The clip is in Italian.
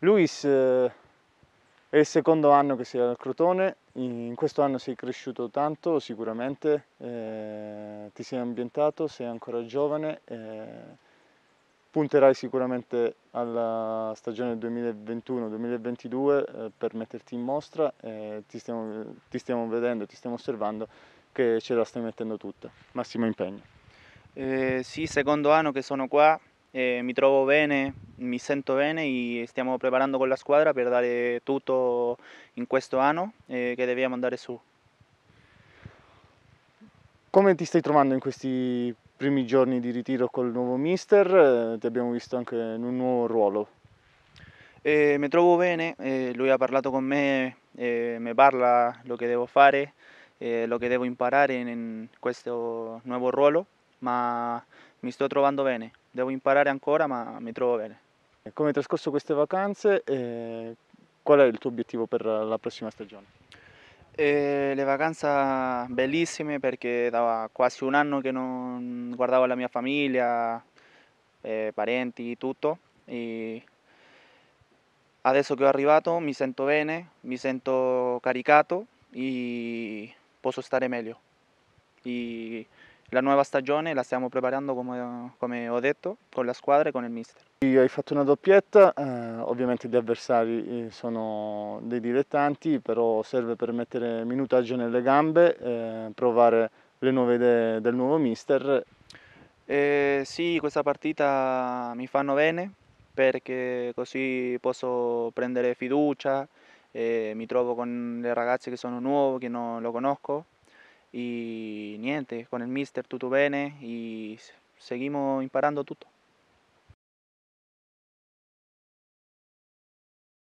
Luis eh, è il secondo anno che sei al Crotone, in questo anno sei cresciuto tanto sicuramente, eh, ti sei ambientato, sei ancora giovane, eh, punterai sicuramente alla stagione 2021-2022 eh, per metterti in mostra, eh, ti stiamo, ti stiamo vedendo, ti stiamo osservando che ce la stai mettendo tutta, massimo impegno. Eh, sì, secondo anno che sono qua, eh, mi trovo bene, mi sento bene e stiamo preparando con la squadra per dare tutto in questo anno eh, che dobbiamo andare su. Come ti stai trovando in questi primi giorni di ritiro col nuovo mister? Eh, ti abbiamo visto anche in un nuovo ruolo. Eh, mi trovo bene, eh, lui ha parlato con me, eh, mi parla lo che devo fare, eh, lo che devo imparare in, in questo nuovo ruolo ma mi sto trovando bene. Devo imparare ancora, ma mi trovo bene. Come hai trascorso queste vacanze eh, qual è il tuo obiettivo per la prossima stagione? Eh, le vacanze bellissime perché da quasi un anno che non guardavo la mia famiglia, eh, parenti, tutto. E adesso che ho arrivato mi sento bene, mi sento caricato e posso stare meglio. E la nuova stagione la stiamo preparando come, come ho detto con la squadra e con il mister. Hai fatto una doppietta, eh, ovviamente gli avversari eh, sono dei dilettanti, però serve per mettere minutaggio nelle gambe, eh, provare le nuove idee del nuovo mister. Eh, sì, questa partita mi fanno bene perché così posso prendere fiducia, e mi trovo con le ragazze che sono nuove, che non lo conosco y niente, con el mister Tutu Bene y seguimos imparando todo.